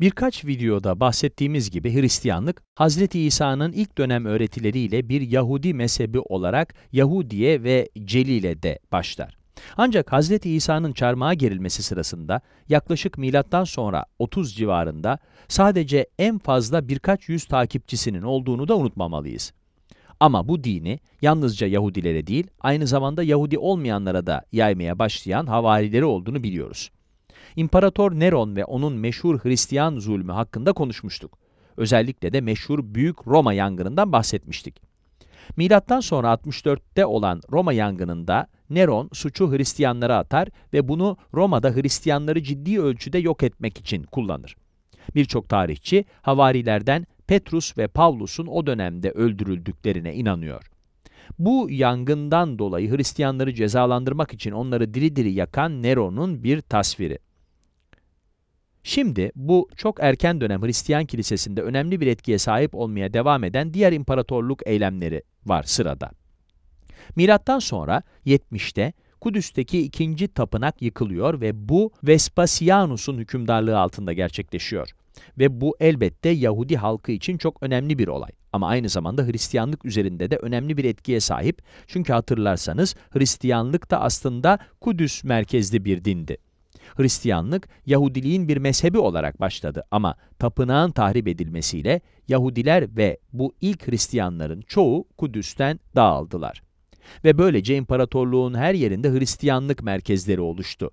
Birkaç videoda bahsettiğimiz gibi Hristiyanlık, Hz. İsa'nın ilk dönem öğretileriyle bir Yahudi mezhebi olarak Yahudiye ve Celil'e de başlar. Ancak Hz. İsa'nın çarmıha gerilmesi sırasında yaklaşık milattan sonra 30 civarında sadece en fazla birkaç yüz takipçisinin olduğunu da unutmamalıyız. Ama bu dini yalnızca Yahudilere değil, aynı zamanda Yahudi olmayanlara da yaymaya başlayan havarileri olduğunu biliyoruz. İmparator Neron ve onun meşhur Hristiyan zulmü hakkında konuşmuştuk. Özellikle de meşhur Büyük Roma yangınından bahsetmiştik. Milattan sonra 64'te olan Roma yangınında Neron suçu Hristiyanlara atar ve bunu Roma'da Hristiyanları ciddi ölçüde yok etmek için kullanır. Birçok tarihçi havarilerden Petrus ve Pavlus'un o dönemde öldürüldüklerine inanıyor. Bu yangından dolayı Hristiyanları cezalandırmak için onları diri diri yakan Nero'nun bir tasviri. Şimdi bu çok erken dönem Hristiyan kilisesinde önemli bir etkiye sahip olmaya devam eden diğer imparatorluk eylemleri var sırada. Milattan sonra 70'te Kudüs'teki ikinci tapınak yıkılıyor ve bu Vespasianus'un hükümdarlığı altında gerçekleşiyor. Ve bu elbette Yahudi halkı için çok önemli bir olay. Ama aynı zamanda Hristiyanlık üzerinde de önemli bir etkiye sahip. Çünkü hatırlarsanız Hristiyanlık da aslında Kudüs merkezli bir dindi. Hristiyanlık Yahudiliğin bir mezhebi olarak başladı ama tapınağın tahrip edilmesiyle Yahudiler ve bu ilk Hristiyanların çoğu Kudüs'ten dağıldılar. Ve böylece imparatorluğun her yerinde Hristiyanlık merkezleri oluştu.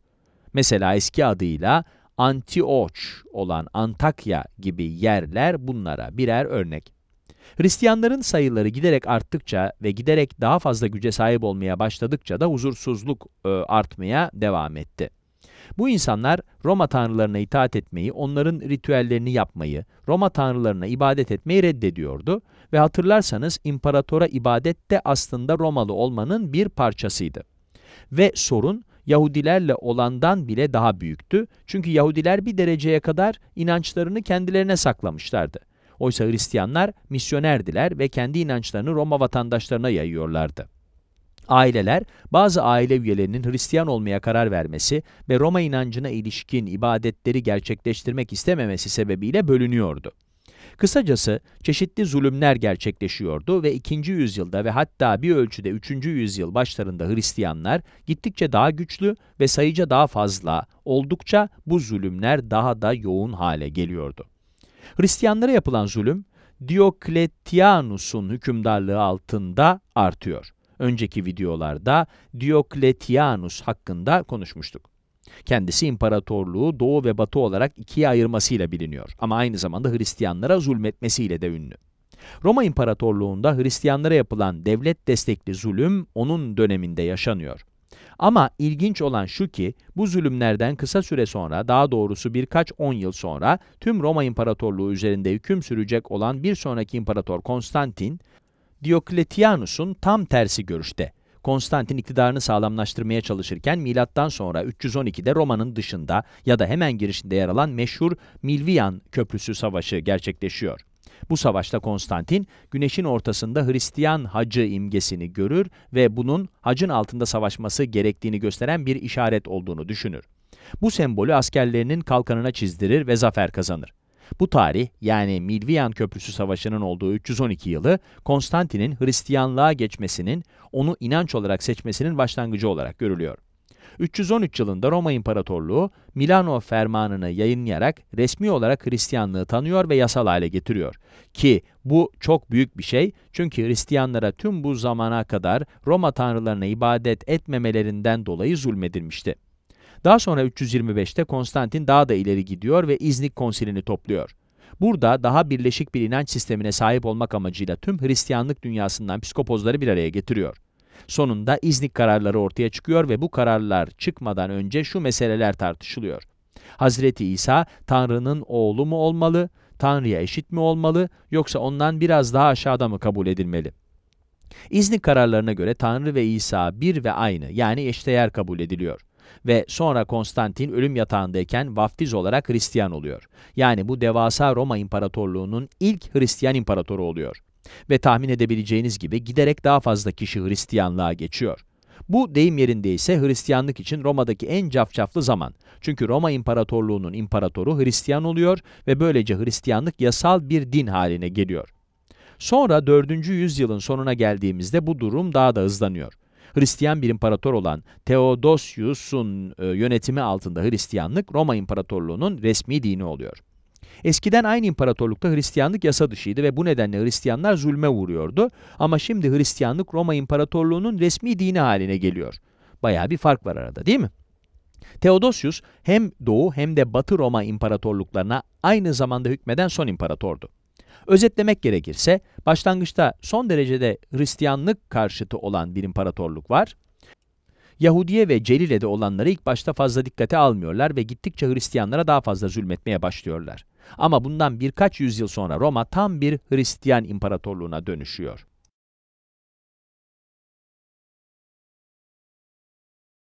Mesela eski adıyla Antioch olan Antakya gibi yerler bunlara birer örnek. Hristiyanların sayıları giderek arttıkça ve giderek daha fazla güce sahip olmaya başladıkça da huzursuzluk e, artmaya devam etti. Bu insanlar Roma tanrılarına itaat etmeyi, onların ritüellerini yapmayı, Roma tanrılarına ibadet etmeyi reddediyordu ve hatırlarsanız imparatora ibadet de aslında Romalı olmanın bir parçasıydı. Ve sorun Yahudilerle olandan bile daha büyüktü çünkü Yahudiler bir dereceye kadar inançlarını kendilerine saklamışlardı. Oysa Hristiyanlar misyonerdiler ve kendi inançlarını Roma vatandaşlarına yayıyorlardı. Aileler, bazı aile üyelerinin Hristiyan olmaya karar vermesi ve Roma inancına ilişkin ibadetleri gerçekleştirmek istememesi sebebiyle bölünüyordu. Kısacası çeşitli zulümler gerçekleşiyordu ve 2. yüzyılda ve hatta bir ölçüde 3. yüzyıl başlarında Hristiyanlar gittikçe daha güçlü ve sayıca daha fazla oldukça bu zulümler daha da yoğun hale geliyordu. Hristiyanlara yapılan zulüm Diokletianus'un hükümdarlığı altında artıyor önceki videolarda Diokletianus hakkında konuşmuştuk. Kendisi imparatorluğu doğu ve batı olarak ikiye ayırmasıyla biliniyor ama aynı zamanda Hristiyanlara zulmetmesiyle de ünlü. Roma İmparatorluğu'nda Hristiyanlara yapılan devlet destekli zulüm onun döneminde yaşanıyor. Ama ilginç olan şu ki bu zulümlerden kısa süre sonra daha doğrusu birkaç on yıl sonra tüm Roma İmparatorluğu üzerinde hüküm sürecek olan bir sonraki imparator Konstantin Diokletianus'un tam tersi görüşte. Konstantin iktidarını sağlamlaştırmaya çalışırken milattan sonra 312'de Roma'nın dışında ya da hemen girişinde yer alan meşhur Milvian Köprüsü Savaşı gerçekleşiyor. Bu savaşta Konstantin, güneşin ortasında Hristiyan hacı imgesini görür ve bunun hacın altında savaşması gerektiğini gösteren bir işaret olduğunu düşünür. Bu sembolü askerlerinin kalkanına çizdirir ve zafer kazanır. Bu tarih yani Milvian Köprüsü Savaşı'nın olduğu 312 yılı Konstantin'in Hristiyanlığa geçmesinin, onu inanç olarak seçmesinin başlangıcı olarak görülüyor. 313 yılında Roma İmparatorluğu Milano Fermanı'nı yayınlayarak resmi olarak Hristiyanlığı tanıyor ve yasal hale getiriyor. Ki bu çok büyük bir şey çünkü Hristiyanlara tüm bu zamana kadar Roma tanrılarına ibadet etmemelerinden dolayı zulmedilmişti. Daha sonra 325'te Konstantin daha da ileri gidiyor ve İznik konsilini topluyor. Burada daha birleşik bir inanç sistemine sahip olmak amacıyla tüm Hristiyanlık dünyasından psikopozları bir araya getiriyor. Sonunda İznik kararları ortaya çıkıyor ve bu kararlar çıkmadan önce şu meseleler tartışılıyor. Hazreti İsa Tanrı'nın oğlu mu olmalı, Tanrı'ya eşit mi olmalı yoksa ondan biraz daha aşağıda mı kabul edilmeli? İznik kararlarına göre Tanrı ve İsa bir ve aynı yani eşdeğer kabul ediliyor ve sonra Konstantin ölüm yatağındayken vaftiz olarak Hristiyan oluyor. Yani bu devasa Roma İmparatorluğu'nun ilk Hristiyan imparatoru oluyor. Ve tahmin edebileceğiniz gibi giderek daha fazla kişi Hristiyanlığa geçiyor. Bu deyim yerinde ise Hristiyanlık için Roma'daki en cafcaflı zaman. Çünkü Roma İmparatorluğu'nun imparatoru Hristiyan oluyor ve böylece Hristiyanlık yasal bir din haline geliyor. Sonra 4. yüzyılın sonuna geldiğimizde bu durum daha da hızlanıyor. Hristiyan bir imparator olan Theodosius'un e, yönetimi altında Hristiyanlık Roma İmparatorluğu'nun resmi dini oluyor. Eskiden aynı imparatorlukta Hristiyanlık yasa dışıydı ve bu nedenle Hristiyanlar zulme uğruyordu ama şimdi Hristiyanlık Roma İmparatorluğu'nun resmi dini haline geliyor. Bayağı bir fark var arada değil mi? Theodosius hem Doğu hem de Batı Roma İmparatorluklarına aynı zamanda hükmeden son imparatordu. Özetlemek gerekirse başlangıçta son derecede Hristiyanlık karşıtı olan bir imparatorluk var. Yahudiye ve Celile'de olanları ilk başta fazla dikkate almıyorlar ve gittikçe Hristiyanlara daha fazla zulmetmeye başlıyorlar. Ama bundan birkaç yüzyıl sonra Roma tam bir Hristiyan imparatorluğuna dönüşüyor.